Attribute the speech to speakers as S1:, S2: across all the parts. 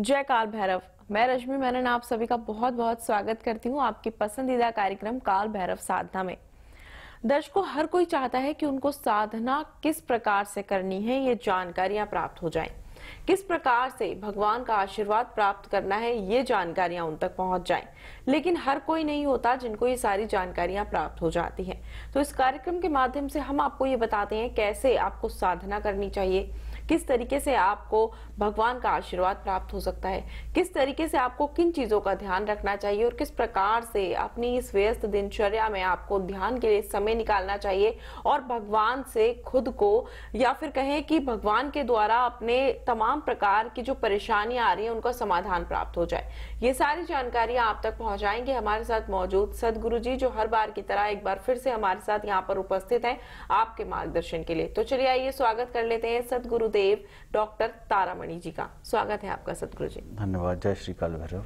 S1: जय काल भैरव मैं रश्मि मैनन आप सभी का बहुत बहुत स्वागत करती हूँ आपकी पसंदीदा कार्यक्रम काल भैरव साधना में दर्शकों हर कोई चाहता है कि उनको साधना किस प्रकार से करनी है ये जानकारियां प्राप्त हो जाएं किस प्रकार से भगवान का आशीर्वाद प्राप्त करना है ये जानकारियां उन तक पहुंच जाएं लेकिन हर कोई नहीं होता जिनको ये सारी जानकारियां प्राप्त हो जाती हैं तो इस कार्यक्रम के माध्यम से हम आपको ये बताते हैं कैसे आपको साधना करनी चाहिए किस तरीके से आपको भगवान का आशीर्वाद प्राप्त हो सकता है किस तरीके से आपको किन चीज़ों का ध्यान रखना चाहिए और किस प्रकार से अपनी इस व्यस्त दिनचर्या में आपको ध्यान के लिए समय निकालना चाहिए और भगवान से खुद को या फिर कहें कि भगवान के द्वारा अपने तमाम प्रकार की जो परेशानियां आ रही है उनका समाधान प्राप्त हो जाए ये सारी जानकारियां आप तक पहुंचाएंगे हमारे साथ मौजूद सदगुरु जी जो हर बार की तरह एक बार फिर से हमारे साथ यहाँ पर उपस्थित हैं आपके मार्गदर्शन के लिए तो चलिए आइए स्वागत कर लेते हैं सदगुरुदेव गुरुदेव डॉक्टर तारामणि जी का स्वागत है आपका सतगुरु जी
S2: धन्यवाद जय श्री काल भैरव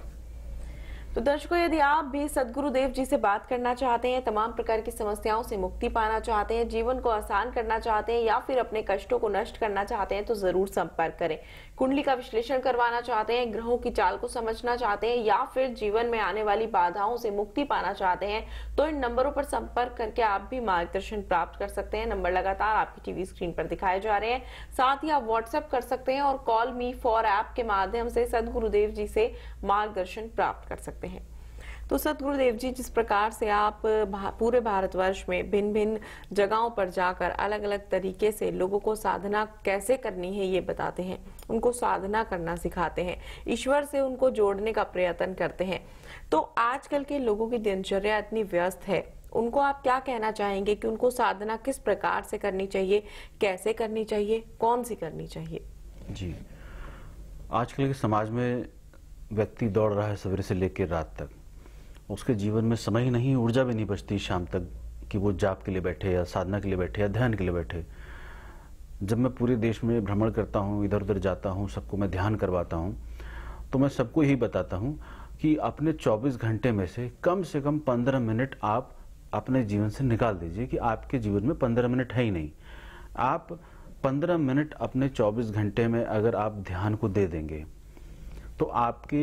S1: तो दर्शकों यदि आप भी सदगुरु देव जी से बात करना चाहते हैं तमाम प्रकार की समस्याओं से मुक्ति पाना चाहते हैं जीवन को आसान करना चाहते हैं या फिर अपने कष्टों को नष्ट करना चाहते हैं तो जरूर संपर्क करें कुंडली का विश्लेषण करवाना चाहते हैं ग्रहों की चाल को समझना चाहते हैं या फिर जीवन में आने वाली बाधाओं से मुक्ति पाना चाहते हैं तो इन नंबरों पर संपर्क करके आप भी मार्गदर्शन प्राप्त कर सकते हैं नंबर लगातार आपकी टीवी स्क्रीन पर दिखाए जा रहे हैं साथ ही आप व्हाट्सएप कर सकते हैं और कॉल मी फॉर ऐप के माध्यम से सदगुरुदेव जी से मार्गदर्शन प्राप्त कर सकते हैं सकते हैं तो सतगुरुदेव जी जिस प्रकार से आप भा, पूरे भारतवर्ष में भिन्न भिन्न जगहों पर जाकर अलग अलग तरीके से लोगों को साधना कैसे करनी है ये बताते हैं उनको साधना करना सिखाते हैं ईश्वर से उनको जोड़ने का प्रयत्न करते हैं तो आजकल के लोगों की दिनचर्या इतनी व्यस्त है उनको आप क्या कहना चाहेंगे कि उनको साधना किस प्रकार से करनी चाहिए कैसे करनी चाहिए कौन सी करनी चाहिए
S2: जी आजकल के समाज में व्यक्ति दौड़ रहा है सवेरे से लेकर रात तक उसके जीवन में समय ही नहीं ऊर्जा भी नहीं बचती शाम तक कि वो जाप के लिए बैठे या साधना के लिए बैठे या ध्यान के लिए बैठे जब मैं पूरे देश में भ्रमण करता हूँ इधर उधर जाता हूँ सबको मैं ध्यान करवाता हूँ तो मैं सबको यही बताता हूँ कि अपने 24 घंटे में से कम से कम 15 मिनट आप अपने जीवन से निकाल दीजिए कि आपके जीवन में 15 मिनट है ही नहीं आप 15 मिनट अपने 24 घंटे में अगर आप ध्यान को दे देंगे तो आपके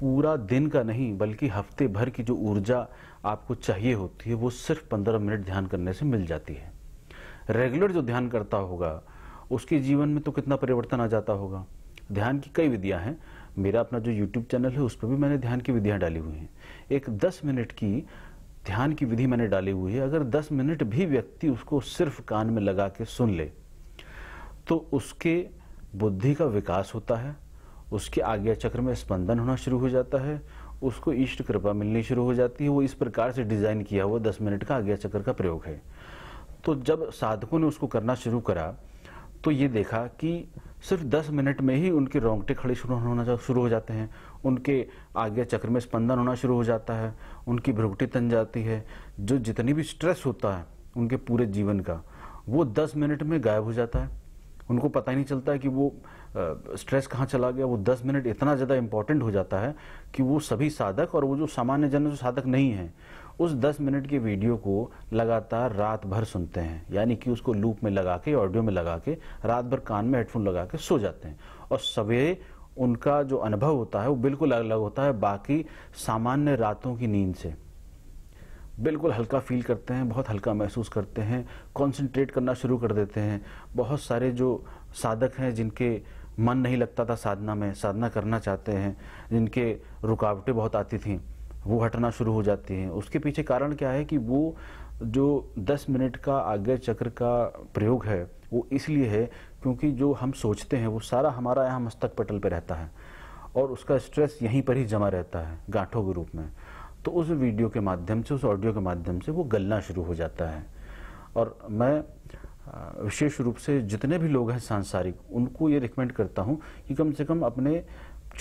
S2: पूरा दिन का नहीं बल्कि हफ्ते भर की जो ऊर्जा आपको चाहिए होती है वो सिर्फ पंद्रह मिनट ध्यान करने से मिल जाती है रेगुलर जो ध्यान करता होगा उसके जीवन में तो कितना परिवर्तन आ जाता होगा ध्यान की कई विधियां हैं मेरा अपना जो यूट्यूब चैनल है उस पर भी मैंने ध्यान की विधियां डाली हुई हैं एक दस मिनट की ध्यान की विधि मैंने डाली हुई है अगर 10 मिनट भी व्यक्ति उसको सिर्फ कान में लगा के सुन ले तो उसके बुद्धि का विकास होता है उसके आज्ञा चक्र में स्पंदन होना शुरू हो जाता है उसको इष्ट कृपा मिलनी शुरू हो जाती है वो इस प्रकार से डिज़ाइन किया हुआ दस मिनट का आज्ञा चक्र का प्रयोग है तो जब साधकों ने उसको करना शुरू करा तो ये देखा कि सिर्फ दस मिनट में ही उनके रोंगटे खड़े शुरू होना शुरू हो जाते हैं उनके आज्ञा चक्र में स्पंदन होना शुरू हो जाता है उनकी भ्रुगटी तन जाती है जो जितनी भी स्ट्रेस होता है उनके पूरे जीवन का वो दस मिनट में गायब हो जाता है उनको पता ही नहीं चलता है कि वो स्ट्रेस कहाँ चला गया वो दस मिनट इतना ज़्यादा इम्पॉर्टेंट हो जाता है कि वो सभी साधक और वो जो सामान्य जन जो साधक नहीं हैं उस दस मिनट की वीडियो को लगातार रात भर सुनते हैं यानी कि उसको लूप में लगा के ऑडियो में लगा के रात भर कान में हेडफोन लगा के सो जाते हैं और सवेरे उनका जो अनुभव होता है वो बिल्कुल अलग होता है बाकी सामान्य रातों की नींद से बिल्कुल हल्का फील करते हैं बहुत हल्का महसूस करते हैं कंसंट्रेट करना शुरू कर देते हैं बहुत सारे जो साधक हैं जिनके मन नहीं लगता था साधना में साधना करना चाहते हैं जिनके रुकावटें बहुत आती थी वो हटना शुरू हो जाती हैं उसके पीछे कारण क्या है कि वो जो 10 मिनट का आज्ञा चक्र का प्रयोग है वो इसलिए है क्योंकि जो हम सोचते हैं वो सारा हमारा यहाँ मस्तक पटल पर रहता है और उसका स्ट्रेस यहीं पर ही जमा रहता है गांठों के रूप में तो उस वीडियो के माध्यम से उस ऑडियो के माध्यम से वो गलना शुरू हो जाता है और मैं विशेष रूप से जितने भी लोग हैं सांसारिक उनको ये रिकमेंड करता हूँ कि कम से कम अपने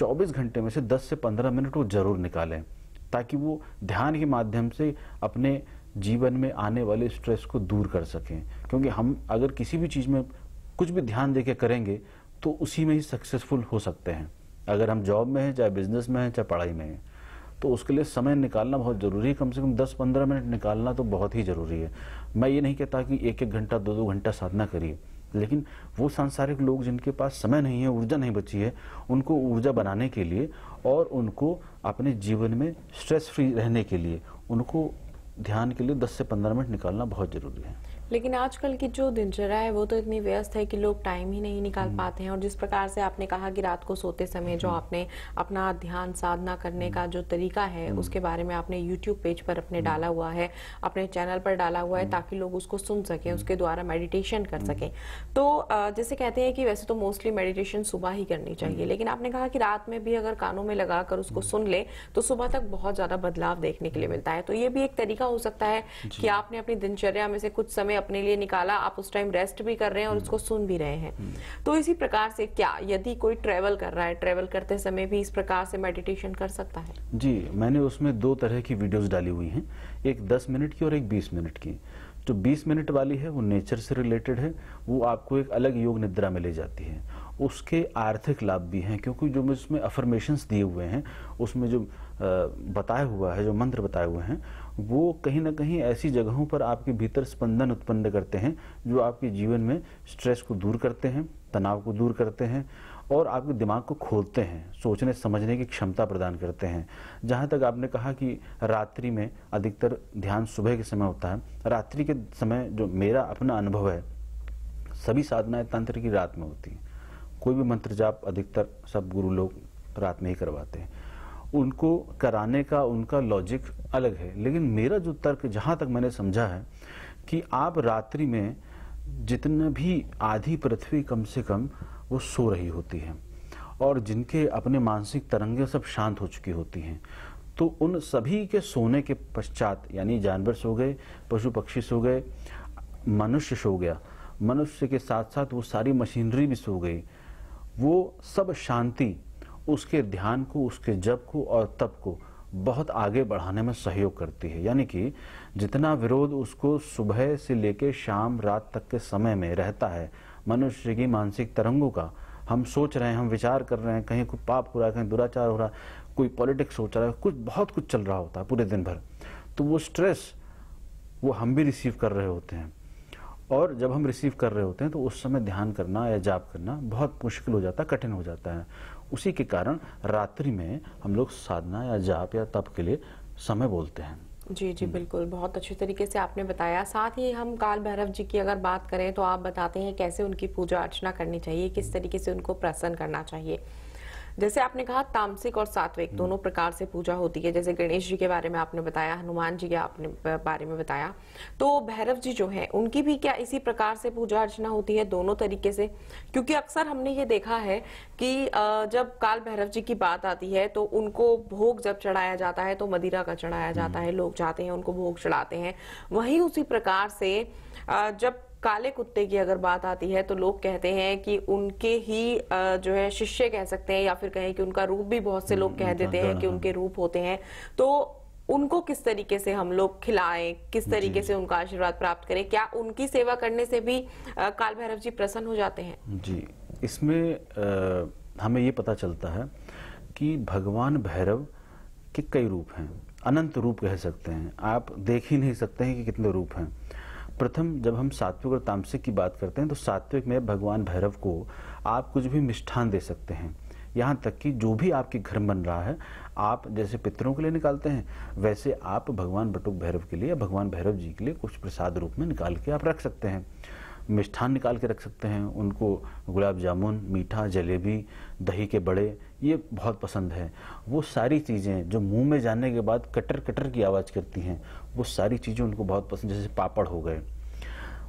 S2: 24 घंटे में से 10 से 15 मिनट वो ज़रूर निकालें ताकि वो ध्यान के माध्यम से अपने जीवन में आने वाले स्ट्रेस को दूर कर सकें क्योंकि हम अगर किसी भी चीज़ में कुछ भी ध्यान दे के करेंगे तो उसी में ही सक्सेसफुल हो सकते हैं अगर हम जॉब में हैं चाहे बिजनेस में हैं चाहे पढ़ाई में हैं तो उसके लिए समय निकालना बहुत ज़रूरी है कम से कम 10-15 मिनट निकालना तो बहुत ही ज़रूरी है मैं ये नहीं कहता कि एक एक घंटा दो दो घंटा साधना करिए लेकिन वो सांसारिक लोग जिनके पास समय नहीं है ऊर्जा नहीं बची है उनको ऊर्जा बनाने के लिए और उनको अपने जीवन में स्ट्रेस फ्री रहने के लिए उनको ध्यान के लिए 10 से 15 मिनट निकालना बहुत ज़रूरी है
S1: लेकिन आजकल की जो दिनचर्या है वो तो इतनी व्यस्त है कि लोग टाइम ही नहीं निकाल हम्म। पाते हैं और जिस प्रकार से आपने कहा कि रात को सोते समय जो हम्म। आपने अपना ध्यान साधना करने का जो तरीका है हम्म। उसके बारे में आपने यूट्यूब पेज पर अपने डाला हुआ है अपने चैनल पर डाला हुआ है ताकि लोग उसको सुन सकें उसके द्वारा मेडिटेशन कर सकें तो जैसे कहते हैं कि वैसे तो मोस्टली मेडिटेशन सुबह ही करनी चाहिए लेकिन आपने कहा कि रात में भी अगर कानों में लगा कर उसको सुन ले तो सुबह तक बहुत ज़्यादा बदलाव देखने के लिए मिलता है तो ये भी एक तरीका हो सकता है कि आपने अपनी दिनचर्या में से कुछ समय अपने लिए निकाला आप उस टाइम रेस्ट भी कर रहे हैं और हम्म। उसको सुन भी रहे हैं हम्म। तो इसी प्रकार से क्या यदि कोई ट्रेवल कर रहा है ट्रेवल करते समय भी इस प्रकार से मेडिटेशन कर सकता
S2: है जी मैंने उसमें दो तरह की वीडियोज डाली हुई है एक दस मिनट की और एक बीस मिनट की जो बीस मिनट वाली है वो नेचर से रिलेटेड है वो आपको एक अलग योग निद्रा में ले जाती है उसके आर्थिक लाभ भी हैं क्योंकि जो उसमें अफर्मेशंस दिए हुए हैं उसमें जो बताया हुआ है जो मंत्र बताए हुए हैं वो कहीं ना कहीं ऐसी जगहों पर आपके भीतर स्पंदन उत्पन्न करते हैं जो आपके जीवन में स्ट्रेस को दूर करते हैं तनाव को दूर करते हैं और आपके दिमाग को खोलते हैं सोचने समझने की क्षमता प्रदान करते हैं जहाँ तक आपने कहा कि रात्रि में अधिकतर ध्यान सुबह के समय होता है रात्रि के समय जो मेरा अपना अनुभव है सभी साधनाएं तंत्र की रात में होती हैं कोई भी मंत्र जाप अधिकतर सब गुरु लोग रात में ही करवाते हैं उनको कराने का उनका लॉजिक अलग है लेकिन मेरा जो तर्क जहाँ तक मैंने समझा है कि आप रात्रि में जितना भी आधी पृथ्वी कम से कम वो सो रही होती है और जिनके अपने मानसिक तरंगे सब शांत हो चुकी होती हैं तो उन सभी के सोने के पश्चात यानी जानवर सो गए पशु पक्षी सो गए मनुष्य सो गया मनुष्य के साथ साथ वो सारी मशीनरी भी सो गई वो सब शांति उसके ध्यान को उसके जप को और तप को बहुत आगे बढ़ाने में सहयोग करती है यानी कि जितना विरोध उसको सुबह से लेकर शाम रात तक के समय में रहता है मनुष्य की मानसिक तरंगों का हम सोच रहे हैं हम विचार कर रहे हैं कहीं कोई पाप हो रहा है कहीं दुराचार हो रहा है कोई पॉलिटिक्स सोच रहा है कुछ बहुत कुछ चल रहा होता है पूरे दिन भर तो वो स्ट्रेस वो हम भी रिसीव कर रहे होते हैं और जब हम रिसीव कर रहे होते हैं तो उस समय ध्यान करना या जाप करना बहुत मुश्किल हो जाता है कठिन हो जाता है उसी के कारण रात्रि में हम लोग साधना या जाप या तप के लिए समय बोलते हैं
S1: जी जी हम्म। बिल्कुल बहुत अच्छे तरीके से आपने बताया साथ ही हम काल भैरव जी की अगर बात करें तो आप बताते हैं कैसे उनकी पूजा अर्चना करनी चाहिए किस तरीके से उनको प्रसन्न करना चाहिए जैसे आपने कहा तामसिक और सात्विक हम्म। दोनों प्रकार से पूजा होती है जैसे गणेश जी के बारे में आपने बताया हनुमान जी के आपने बारे में बताया तो भैरव जी जो है उनकी भी क्या इसी प्रकार से पूजा अर्चना होती है दोनों तरीके से क्योंकि अक्सर हमने ये देखा है कि जब काल भैरव जी की बात आती है तो उनको भोग जब चढ़ाया जाता है तो मदिरा का चढ़ाया जाता हम्म। है लोग जाते हैं उनको भोग चढ़ाते हैं वही उसी प्रकार से जब काले कुत्ते की अगर बात आती है तो लोग कहते हैं कि उनके ही जो है शिष्य कह सकते हैं या फिर कहें कि उनका रूप भी बहुत से लोग हम्म, कह देते हैं कि उनके हाँ। रूप होते हैं तो उनको किस तरीके से हम लोग खिलाएं किस तरीके से उनका आशीर्वाद प्राप्त करें क्या उनकी सेवा करने से भी काल भैरव जी प्रसन्न हो जाते
S2: हैं जी इसमें आ, हमें ये पता चलता है कि भगवान भैरव के कई रूप हैं अनंत रूप कह सकते हैं आप देख ही नहीं सकते हैं कि कितने रूप हैं प्रथम जब हम सात्विक और तामसिक की बात करते हैं तो सात्विक में भगवान भैरव को आप कुछ भी मिष्ठान दे सकते हैं यहाँ तक कि जो भी आपके घर बन रहा है आप जैसे पितरों के लिए निकालते हैं वैसे आप भगवान बटुक भैरव के लिए भगवान भैरव जी के लिए कुछ प्रसाद रूप में निकाल के आप रख सकते हैं मिष्ठान निकाल के रख सकते हैं उनको गुलाब जामुन मीठा जलेबी दही के बड़े ये बहुत पसंद है वो सारी चीज़ें जो मुंह में जाने के बाद कटर कटर की आवाज़ करती हैं वो सारी चीज़ें उनको बहुत पसंद जैसे पापड़ हो गए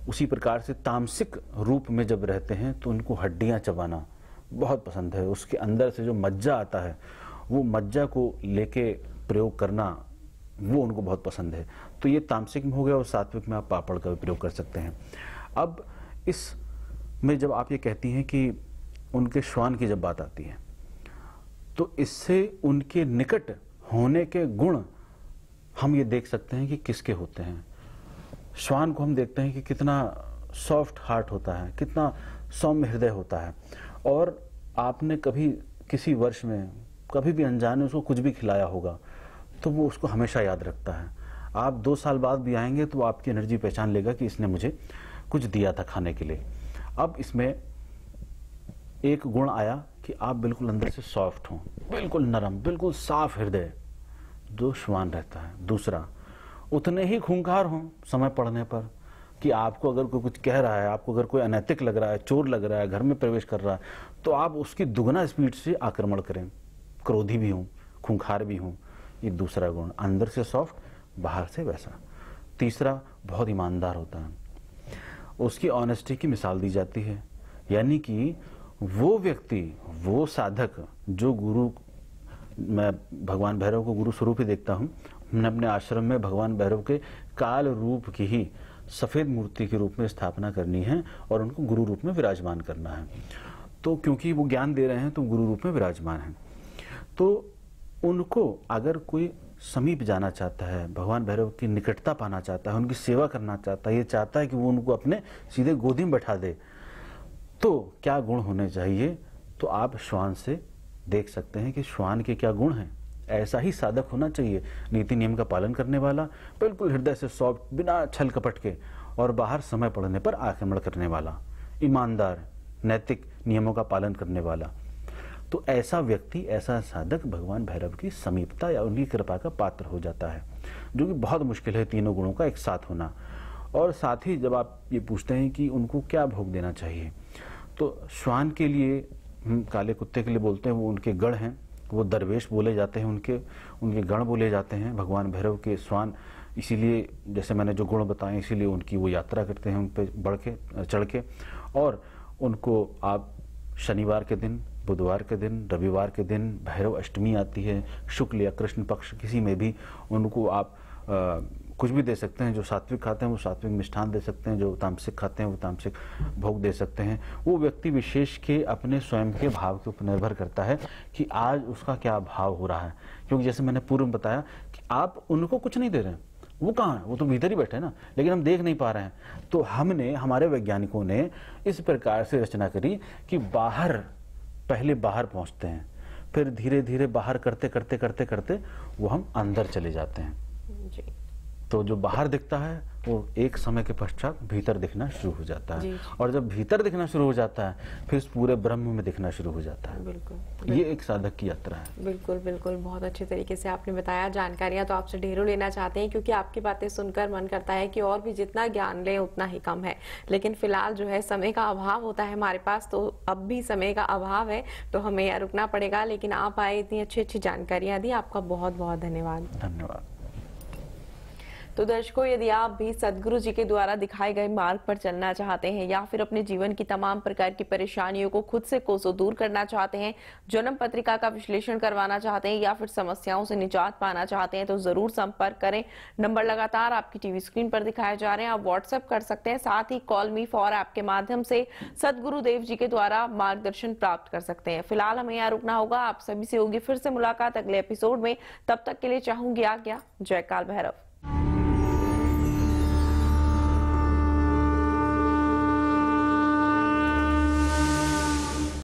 S2: उसी प्रकार से तामसिक रूप में जब रहते हैं तो उनको हड्डियाँ चबाना बहुत पसंद है उसके अंदर से जो मज्जा आता है वो मज्जा को लेके प्रयोग करना वो उनको बहुत पसंद है तो ये तामसिक में हो गया और सात्विक में आप पापड़ का भी प्रयोग कर सकते हैं अब इस में जब आप ये कहती हैं कि उनके श्वान की जब बात आती है तो इससे उनके निकट होने के गुण हम ये देख सकते हैं कि किसके होते हैं श्वान को हम देखते हैं कि कितना सॉफ्ट हार्ट होता है कितना सौम्य हृदय होता है और आपने कभी किसी वर्ष में कभी भी अनजाने उसको कुछ भी खिलाया होगा तो वो उसको हमेशा याद रखता है आप दो साल बाद भी आएंगे तो आपकी एनर्जी पहचान लेगा कि इसने मुझे कुछ दिया था खाने के लिए अब इसमें एक गुण आया कि आप बिल्कुल अंदर से सॉफ्ट हों बिल्कुल नरम बिल्कुल साफ हृदय श्वान रहता है दूसरा उतने ही खूंखार हों समय पड़ने पर कि आपको अगर कोई कुछ कह रहा है आपको अगर कोई अनैतिक लग रहा है चोर लग रहा है घर में प्रवेश कर रहा है तो आप उसकी दुगना स्पीड से आक्रमण करें क्रोधी भी हूँ खूंखार भी हूँ ये दूसरा गुण अंदर से सॉफ्ट बाहर से वैसा तीसरा बहुत ईमानदार होता है उसकी ऑनेस्टी की मिसाल दी जाती है यानी कि वो व्यक्ति वो साधक जो गुरु मैं भगवान भैरव को गुरु स्वरूप ही देखता हूँ मैंने अपने आश्रम में भगवान भैरव के काल रूप की ही सफ़ेद मूर्ति के रूप में स्थापना करनी है और उनको गुरु रूप में विराजमान करना है तो क्योंकि वो ज्ञान दे रहे हैं तो गुरु रूप में विराजमान हैं तो उनको अगर कोई समीप जाना चाहता है भगवान भैरव की निकटता पाना चाहता है उनकी सेवा करना चाहता है ये चाहता है कि वो उनको अपने सीधे गोदी में बैठा दे तो क्या गुण होने चाहिए तो आप श्वान से देख सकते हैं कि श्वान के क्या गुण हैं ऐसा ही साधक होना चाहिए नीति नियम का पालन करने वाला बिल्कुल हृदय से सॉफ्ट बिना छल कपट के और बाहर समय पड़ने पर आक्रमण करने वाला ईमानदार नैतिक नियमों का पालन करने वाला तो ऐसा व्यक्ति ऐसा साधक भगवान भैरव की समीपता या उनकी कृपा का पात्र हो जाता है जो कि बहुत मुश्किल है तीनों गुणों का एक साथ होना और साथ ही जब आप ये पूछते हैं कि उनको क्या भोग देना चाहिए तो श्वान के लिए काले कुत्ते के लिए बोलते हैं वो उनके गढ़ हैं वो दरवेश बोले जाते हैं उनके उनके गण बोले जाते हैं भगवान भैरव के श्वान इसीलिए जैसे मैंने जो गुण बताए इसीलिए उनकी वो यात्रा करते हैं उन पर बढ़ के चढ़ के और उनको आप शनिवार के दिन बुधवार के दिन रविवार के दिन भैरव अष्टमी आती है शुक्ल या कृष्ण पक्ष किसी में भी उनको आप आ, कुछ भी दे सकते हैं जो सात्विक खाते हैं वो सात्विक मिष्ठान दे सकते हैं जो तामसिक खाते हैं वो तामसिक भोग दे सकते हैं वो व्यक्ति विशेष के अपने स्वयं के भाव के ऊपर निर्भर करता है कि आज उसका क्या भाव हो रहा है क्योंकि जैसे मैंने पूर्व में बताया कि आप उनको कुछ नहीं दे रहे हैं वो कहाँ है वो तो भीतर ही बैठे ना लेकिन हम देख नहीं पा रहे हैं तो हमने हमारे वैज्ञानिकों ने इस प्रकार से रचना करी कि बाहर पहले बाहर पहुंचते हैं फिर धीरे धीरे बाहर करते करते करते करते वो हम अंदर चले जाते हैं जी। तो जो बाहर दिखता है वो एक समय के पश्चात भीतर दिखना शुरू हो जाता है और जब भीतर दिखना शुरू हो जाता है फिर पूरे ब्रह्म में दिखना शुरू हो जाता है बिल्कुल, बिल्कुल ये एक साधक की यात्रा है
S1: बिल्कुल बिल्कुल बहुत अच्छे तरीके से आपने बताया जानकारियां तो आपसे ढेरों लेना चाहते हैं क्योंकि आपकी बातें सुनकर मन करता है की और भी जितना ज्ञान ले उतना ही कम है लेकिन फिलहाल जो है समय का अभाव होता है हमारे पास तो अब भी समय का अभाव है तो हमें रुकना पड़ेगा लेकिन आप आए इतनी अच्छी अच्छी जानकारियाँ दी आपका बहुत बहुत धन्यवाद धन्यवाद तो दर्शकों यदि आप भी सदगुरु जी के द्वारा दिखाए गए मार्ग पर चलना चाहते हैं या फिर अपने जीवन की तमाम प्रकार की परेशानियों को खुद से कोसों दूर करना चाहते हैं जन्म पत्रिका का विश्लेषण करवाना चाहते हैं या फिर समस्याओं से निजात पाना चाहते हैं तो जरूर संपर्क करें नंबर लगातार आपकी टीवी स्क्रीन पर दिखाए जा रहे हैं आप व्हाट्सएप कर सकते हैं साथ ही कॉल मी फॉर ऐप के माध्यम से सदगुरु देव जी के द्वारा मार्गदर्शन प्राप्त कर सकते हैं फिलहाल हमें यहाँ रुकना होगा आप सभी से होगी फिर से मुलाकात अगले एपिसोड में तब तक के लिए चाहूंगी आज्ञा जयकाल भैरव